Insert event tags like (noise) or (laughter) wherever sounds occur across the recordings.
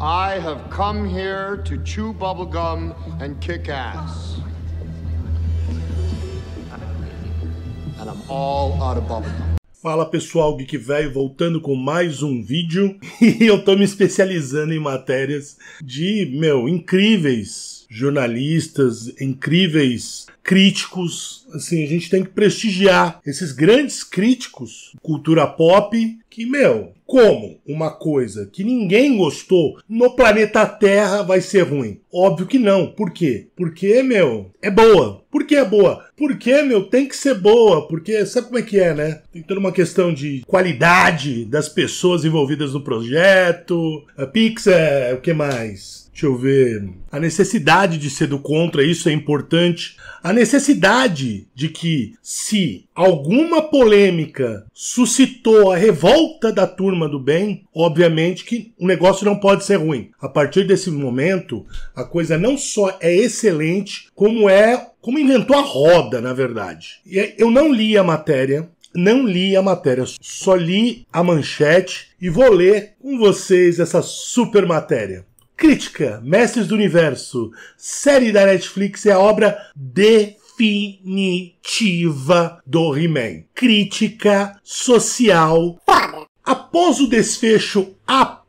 I have come here to chew bubblegum and kick ass. And I'm all out of bubblegum. Fala pessoal, Geek Velho voltando com mais um vídeo (laughs) e eu tô me especializando em matérias de, meu, incríveis jornalistas, incríveis críticos. Assim, a gente tem que prestigiar esses grandes críticos, cultura pop, que, meu, como uma coisa que ninguém gostou no planeta Terra vai ser ruim? Óbvio que não. Por quê? Porque, meu, é boa. Por que é boa? Porque, meu, tem que ser boa. Porque sabe como é que é, né? Tem toda uma questão de qualidade das pessoas envolvidas no projeto. A Pixar, o que mais? Deixa eu ver. A necessidade de ser do contra, isso é importante. A necessidade de que, se alguma polêmica suscitou a revolta da turma do bem, obviamente que o negócio não pode ser ruim. A partir desse momento, a coisa não só é excelente, como é. Como inventou a roda, na verdade. E é, Eu não li a matéria, não li a matéria, só li a manchete e vou ler com vocês essa super matéria. Crítica: Mestres do Universo, série da Netflix, é a obra definitiva do He-Man. Crítica social. Após o desfecho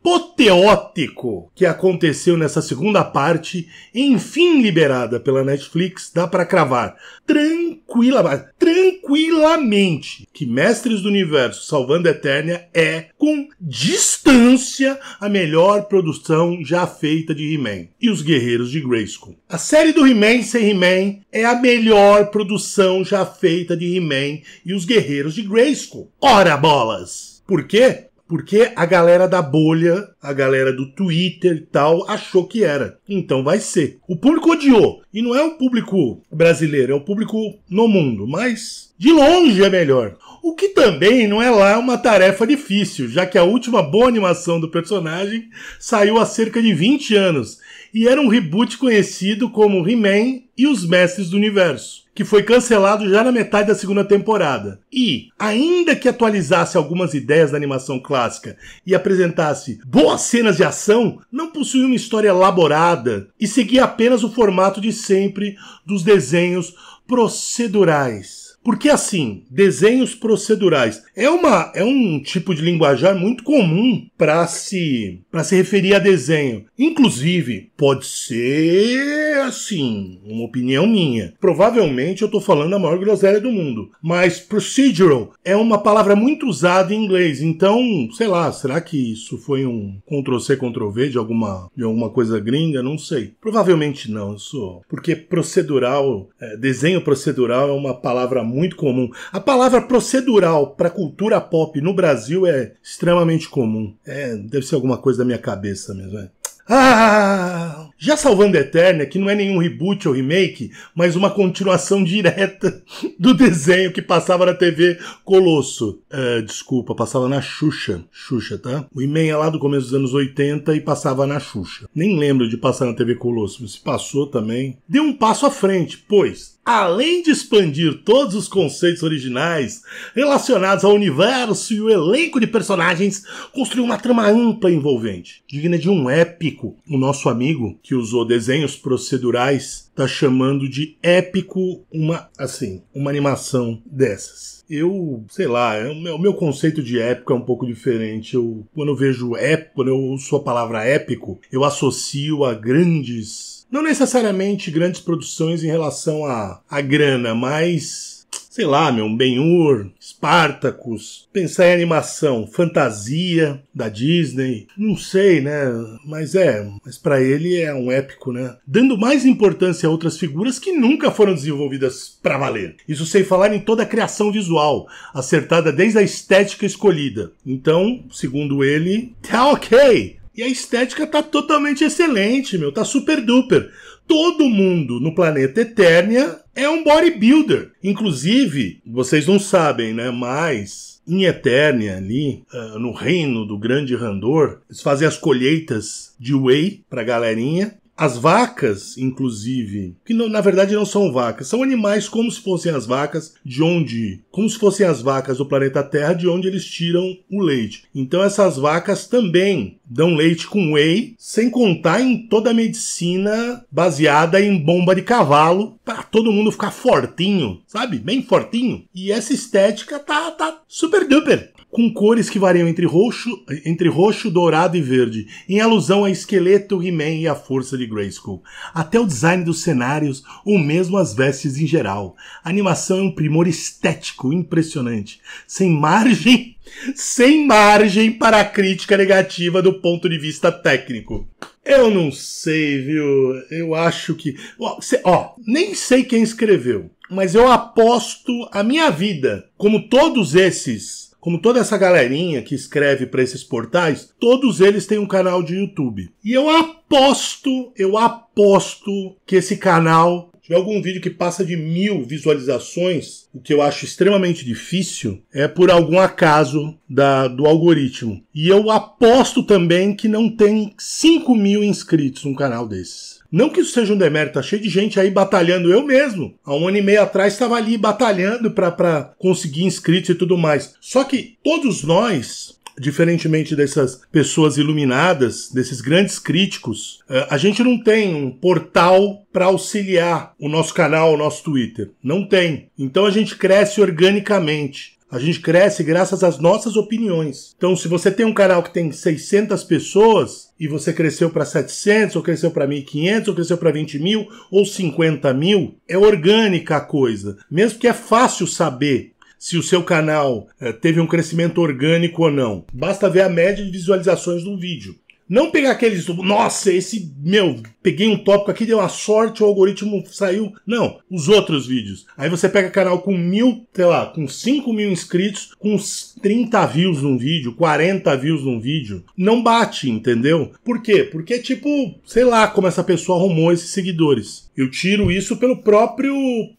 apoteótico que aconteceu nessa segunda parte, enfim liberada pela Netflix, dá para cravar tranquila, tranquilamente que Mestres do Universo Salvando a Eternia é, com distância, a melhor produção já feita de He-Man e os Guerreiros de Grayskull. A série do He-Man sem He-Man é a melhor produção já feita de He-Man e os Guerreiros de Grayskull. Ora bolas! Por quê? Porque a galera da bolha, a galera do Twitter e tal, achou que era. Então vai ser. O público odiou. E não é o público brasileiro, é o público no mundo. Mas de longe é melhor. O que também não é lá uma tarefa difícil, já que a última boa animação do personagem saiu há cerca de 20 anos e era um reboot conhecido como He-Man e os Mestres do Universo que foi cancelado já na metade da segunda temporada. E, ainda que atualizasse algumas ideias da animação clássica e apresentasse boas cenas de ação, não possuía uma história elaborada e seguia apenas o formato de sempre dos desenhos procedurais. Porque assim, desenhos procedurais é uma é um tipo de linguajar muito comum para se para se referir a desenho. Inclusive, pode ser assim, uma opinião minha. Provavelmente eu estou falando a maior groselha do mundo, mas procedural é uma palavra muito usada em inglês. Então, sei lá, será que isso foi um Ctrl C Ctrl V de alguma de alguma coisa gringa, não sei. Provavelmente não, sou. Porque procedural, é, desenho procedural é uma palavra muito comum. A palavra procedural para cultura pop no Brasil é extremamente comum. É, deve ser alguma coisa da minha cabeça mesmo. É. Ah! Já Salvando Eterna, que não é nenhum reboot ou remake, mas uma continuação direta (laughs) do desenho que passava na TV Colosso. Uh, desculpa, passava na Xuxa. Xuxa, tá? O He-Man é lá do começo dos anos 80 e passava na Xuxa. Nem lembro de passar na TV Colosso, mas se passou também. Deu um passo à frente, pois além de expandir todos os conceitos originais relacionados ao universo e o elenco de personagens, construiu uma trama ampla e envolvente, digna de um épico. O nosso amigo, que usou desenhos procedurais, tá chamando de épico uma, assim, uma animação dessas. Eu, sei lá, é o meu, meu conceito de épico é um pouco diferente. Eu, quando eu vejo épico, quando eu ouço a palavra épico, eu associo a grandes não necessariamente grandes produções em relação a, grana, mas sei lá, meu, Ben-Hur, Spartacus, pensar em animação, fantasia da Disney, não sei, né? Mas é, mas para ele é um épico, né? Dando mais importância a outras figuras que nunca foram desenvolvidas para valer. Isso sem falar em toda a criação visual, acertada desde a estética escolhida. Então, segundo ele, tá ok. E a estética tá totalmente excelente, meu. Tá super duper. Todo mundo no planeta Eternia é um bodybuilder. Inclusive, vocês não sabem, né? Mas em Eternia, ali, uh, no reino do grande Randor, eles fazem as colheitas de whey pra galerinha. As vacas, inclusive, que não, na verdade não são vacas, são animais como se fossem as vacas de onde, como se fossem as vacas do planeta Terra de onde eles tiram o leite. Então essas vacas também dão leite com whey, sem contar em toda a medicina baseada em bomba de cavalo, para todo mundo ficar fortinho, sabe? Bem fortinho. E essa estética tá, tá super duper com cores que variam entre roxo, entre roxo, dourado e verde, em alusão a esqueleto, He-Man e a força de Grayskull. Até o design dos cenários, ou mesmo as vestes em geral. A animação é um primor estético impressionante, sem margem sem margem para a crítica negativa do ponto de vista técnico. Eu não sei, viu? Eu acho que. Ó, cê, ó, nem sei quem escreveu, mas eu aposto a minha vida, como todos esses. Como toda essa galerinha que escreve para esses portais, todos eles têm um canal de YouTube. E eu aposto, eu aposto que esse canal tiver algum vídeo que passa de mil visualizações, o que eu acho extremamente difícil, é por algum acaso da, do algoritmo. E eu aposto também que não tem 5 mil inscritos num canal desses. Não que isso seja um demérito, tá cheio de gente aí batalhando. Eu mesmo, há um ano e meio atrás, estava ali batalhando para conseguir inscritos e tudo mais. Só que todos nós diferentemente dessas pessoas iluminadas, desses grandes críticos, eh, a gente não tem um portal para auxiliar o nosso canal, o nosso Twitter. Não tem. Então a gente cresce organicamente. A gente cresce graças às nossas opiniões. Então, se você tem um canal que tem 600 pessoas e você cresceu para 700, ou cresceu para 1.500, ou cresceu para 20 mil, ou 50 mil, é orgânica a coisa. Mesmo que é fácil saber se o seu canal eh, teve um crescimento orgânico ou não. Basta ver a média de visualizações de um vídeo. Não pegar aqueles, nossa, esse, meu, peguei um tópico aqui, deu uma sorte, o algoritmo saiu. Não, os outros vídeos. Aí você pega canal com mil, sei lá, com 5 mil inscritos, com uns 30 views num vídeo, 40 views num vídeo. Não bate, entendeu? Por quê? Porque, tipo, sei lá como essa pessoa arrumou esses seguidores. Eu tiro isso pelo próprio,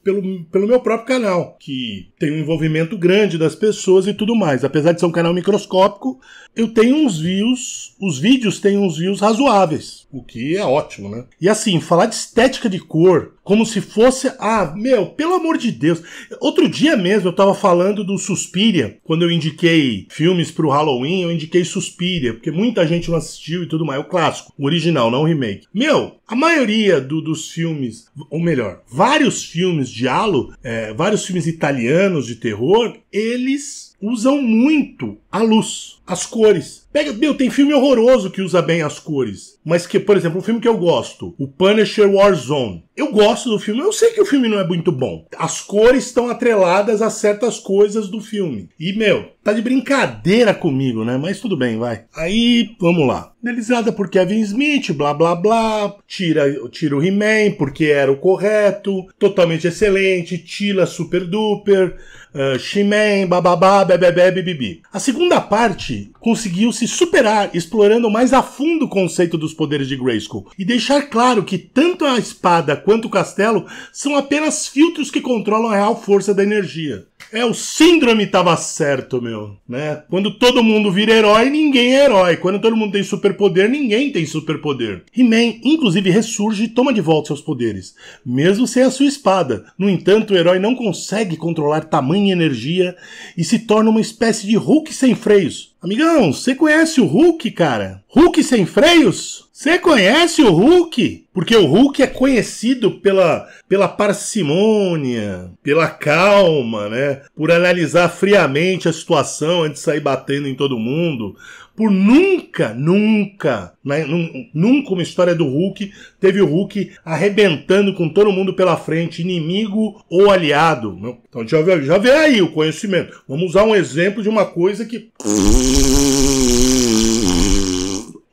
pelo, pelo meu próprio canal, que tem um envolvimento grande das pessoas e tudo mais. Apesar de ser um canal microscópico, eu tenho uns views, os vídeos têm uns views razoáveis, o que é ótimo, né? E assim, falar de estética de cor como se fosse. Ah, meu, pelo amor de Deus. Outro dia mesmo eu tava falando do Suspiria, quando eu indiquei filmes pro Halloween, eu indiquei Suspiria, porque muita gente não assistiu e tudo mais. É o clássico, o original, não o remake. Meu, a maioria do, dos filmes, ou melhor, vários filmes de Halo, é, vários filmes italianos de terror, eles usam muito a luz, as cores. Pega, meu, tem filme horroroso que usa bem as cores, mas que, por exemplo, um filme que eu gosto, o Punisher Warzone. Eu gosto do filme, eu sei que o filme não é muito bom. As cores estão atreladas a certas coisas do filme. E, meu, tá de brincadeira comigo, né? Mas tudo bem, vai. Aí, vamos lá. Delizada por Kevin Smith, blá blá blá. Tira, tira o He-Man porque era o correto. Totalmente excelente. Tila super duper. Uh, She-Man, bababá, bebebé, bibibi. A segunda parte conseguiu se superar, explorando mais a fundo o conceito dos poderes de Grayskull. E deixar claro que tanto a espada quanto o castelo são apenas filtros que controlam a real força da energia. É, o síndrome tava certo, meu, né? Quando todo mundo vira herói, ninguém é herói. Quando todo mundo tem superpoder, ninguém tem superpoder. He-Man, inclusive, ressurge e toma de volta seus poderes, mesmo sem a sua espada. No entanto, o herói não consegue controlar tamanha energia e se torna uma espécie de Hulk sem freios. Amigão, você conhece o Hulk, cara? Hulk sem freios? Você conhece o Hulk? Porque o Hulk é conhecido pela, pela parcimônia, pela calma, né? Por analisar friamente a situação antes de sair batendo em todo mundo. Por nunca, nunca, né? nunca uma história do Hulk teve o Hulk arrebentando com todo mundo pela frente, inimigo ou aliado. Então já vê, já vê aí o conhecimento. Vamos usar um exemplo de uma coisa que.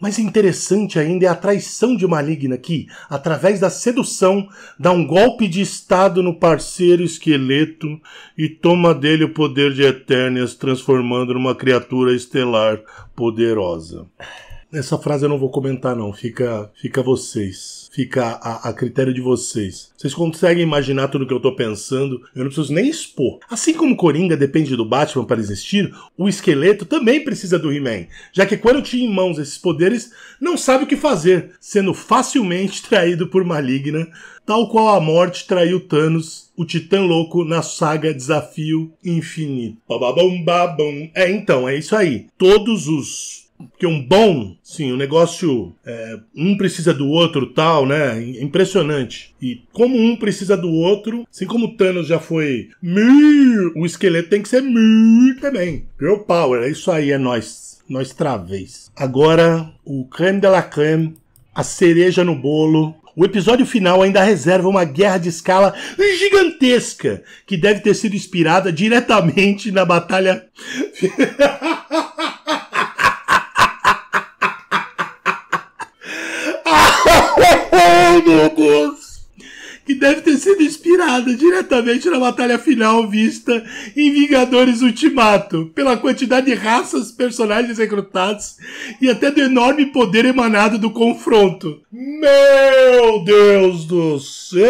Mas interessante ainda é a traição de Maligna que, através da sedução, dá um golpe de estado no parceiro esqueleto e toma dele o poder de Eternias, transformando numa criatura estelar poderosa. Essa frase eu não vou comentar, não. Fica, fica vocês. Fica a, a, critério de vocês. Vocês conseguem imaginar tudo que eu tô pensando? Eu não preciso nem expor. Assim como Coringa depende do Batman para existir, o esqueleto também precisa do He-Man, já que quando tinha em mãos esses poderes, não sabe o que fazer, sendo facilmente (laughs) traído por Maligna, tal qual a morte traiu Thanos, o Titã Louco, na saga Desafio Infinito. Bababum, babum. É, então, é isso aí. Todos os que um bom, sim, o um negócio é, um precisa do outro, tal, né? É impressionante. E como um precisa do outro, assim como Thanos já foi mil, o esqueleto tem que ser mil também. Girl power, é isso aí, é nós, nós travês. Agora, o creme de la creme, a cereja no bolo, o episódio final ainda reserva uma guerra de escala gigantesca que deve ter sido inspirada diretamente na batalha (laughs) Ai meu Deus! Que deve ter sido inspirada diretamente na batalha final vista em Vingadores Ultimato, pela quantidade de raças, personagens recrutados e até do enorme poder emanado do confronto. Meu Deus do céu!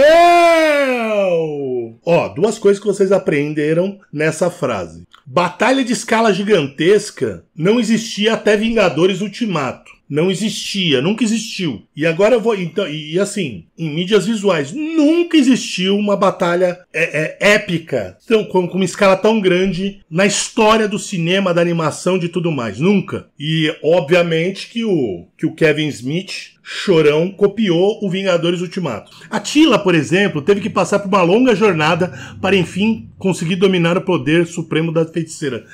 Ó, duas coisas que vocês aprenderam nessa frase. Batalha de escala gigantesca não existia até Vingadores Ultimato. Não existia, nunca existiu. E agora eu vou. Então, e assim, em mídias visuais, nunca existiu uma batalha é, é, épica, tão, com, com uma escala tão grande na história do cinema, da animação, de tudo mais. Nunca. E obviamente que o, que o Kevin Smith Chorão copiou o Vingadores Ultimato. Atila, por exemplo, teve que passar por uma longa jornada para enfim conseguir dominar o poder supremo da feiticeira,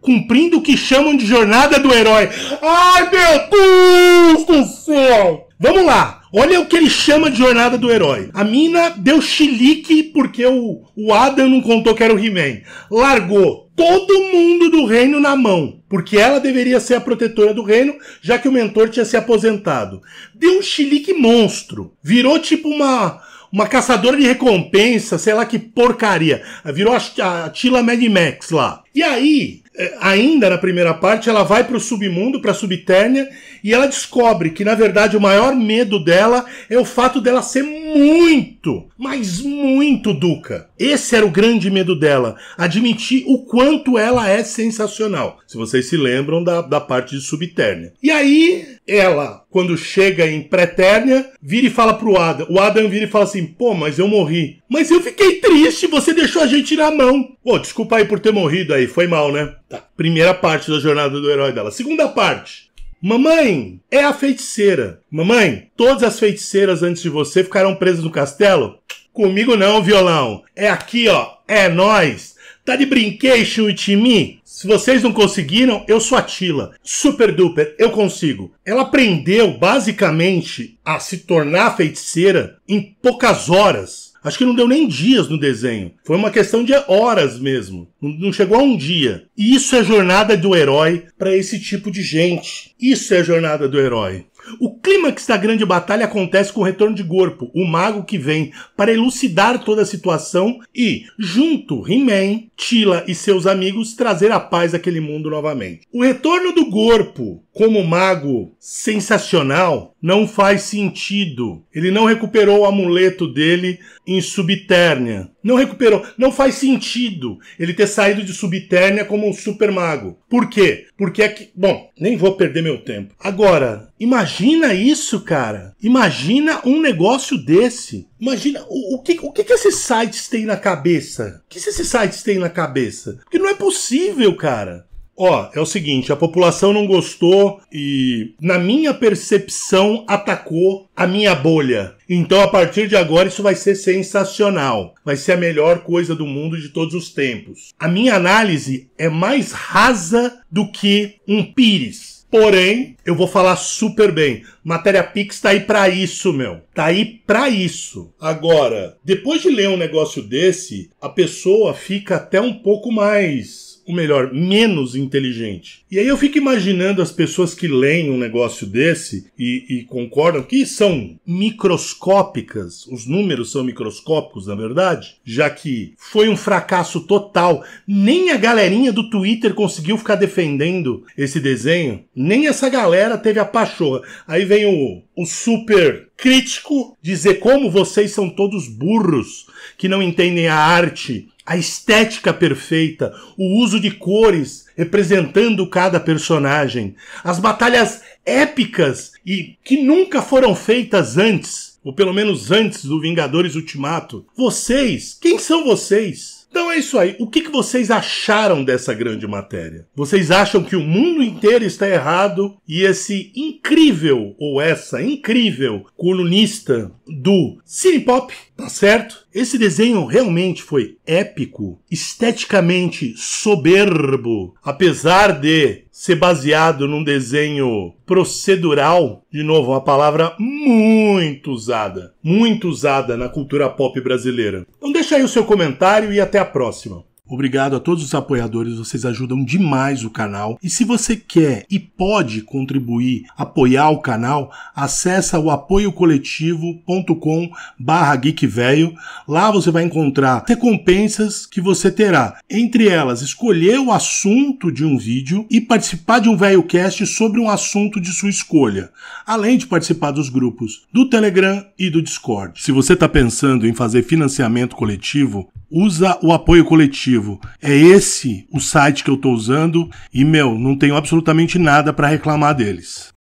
cumprindo o que chamam de jornada do herói. Ai meu Deus do céu! Vamos lá! Olha o que ele chama de jornada do herói. A mina deu chilique porque o, o Adam não contou que era o He-Man. Largou todo mundo do reino na mão, porque ela deveria ser a protetora do reino, já que o mentor tinha se aposentado. Deu um chilique monstro. Virou tipo uma uma caçadora de recompensa, sei lá que porcaria. Virou a, a Tila Mad Max lá. E aí, é, ainda na primeira parte, ela vai para o submundo, para a subtérnia, e ela descobre que, na verdade, o maior medo dela é o fato dela ser muito, mas muito Duca. Esse era o grande medo dela, admitir o quanto ela é sensacional. Se vocês se lembram da, da parte de subtérnia. E aí, ela, quando chega em pré-térnia, vira e fala pro Adam. O Adam vira e fala assim: pô, mas eu morri. Mas eu fiquei triste, você deixou a gente na mão. Pô, desculpa aí por ter morrido aí. Aí foi mal, né? Tá. Primeira parte da jornada do herói dela. Segunda parte. Mamãe é a feiticeira. Mamãe, todas as feiticeiras antes de você ficaram presas no castelo? Comigo não, violão. É aqui, ó. É nós. Tá de brinquedo, Itimi? Se vocês não conseguiram, eu sou a Tila. Super duper, eu consigo. Ela aprendeu, basicamente, a se tornar feiticeira em poucas horas. Acho que não deu nem dias no desenho. Foi uma questão de horas mesmo. Não chegou a um dia. E isso é jornada do herói para esse tipo de gente. Isso é jornada do herói. O clímax da grande batalha acontece com o retorno de Gorpo, o mago que vem para elucidar toda a situação e, junto, He-Man, Tila e seus amigos trazer a paz àquele mundo novamente. O retorno do Gorpo como mago sensacional não faz sentido. Ele não recuperou o amuleto dele em Subternia. Não recuperou. Não faz sentido ele ter saído de Subternia como um super mago. Por quê? Porque é que. Bom, nem vou perder meu tempo. Agora, imagina isso, cara. Imagina um negócio desse. Imagina o, o, que, o que, que esses sites têm na cabeça. O que esses sites têm na cabeça? Porque não é possível, cara ó, é o seguinte, a população não gostou e, na minha percepção, atacou a minha bolha. Então, a partir de agora, isso vai ser sensacional. Vai ser a melhor coisa do mundo de todos os tempos. A minha análise é mais rasa do que um pires. Porém, eu vou falar super bem. Matéria Pix tá aí pra isso, meu. Tá aí pra isso. Agora, depois de ler um negócio desse, a pessoa fica até um pouco mais o melhor, menos inteligente. E aí eu fico imaginando as pessoas que leem um negócio desse e, e concordam que são microscópicas, os números são microscópicos, na verdade, já que foi um fracasso total. Nem a galerinha do Twitter conseguiu ficar defendendo esse desenho, nem essa galera teve a pachorra. Aí vem o o super crítico, dizer como vocês são todos burros, que não entendem a arte, a estética perfeita, o uso de cores representando cada personagem, as batalhas épicas e que nunca foram feitas antes, ou pelo menos antes do Vingadores Ultimato. Vocês, quem são vocês? Então é isso aí. O que, que vocês acharam dessa grande matéria? Vocês acham que o mundo inteiro está errado e esse incrível, ou essa incrível, colunista do Cinepop, tá certo? Esse desenho realmente foi épico, esteticamente soberbo, apesar de ser baseado num desenho procedural, de novo, uma palavra muito usada, muito usada na cultura pop brasileira. Então deixa aí o seu comentário e até a próxima. Obrigado a todos os apoiadores, vocês ajudam demais o canal. E se você quer e pode contribuir, apoiar o canal, acessa o apoiocoletivo.com barra geekvelho. Lá você vai encontrar recompensas que você terá. Entre elas, escolher o assunto de um vídeo e participar de um velho cast sobre um assunto de sua escolha. Além de participar dos grupos do Telegram e do Discord. Se você está pensando em fazer financiamento coletivo, usa o apoio coletivo é esse o site que eu estou usando e, meu, não tenho absolutamente nada para reclamar deles.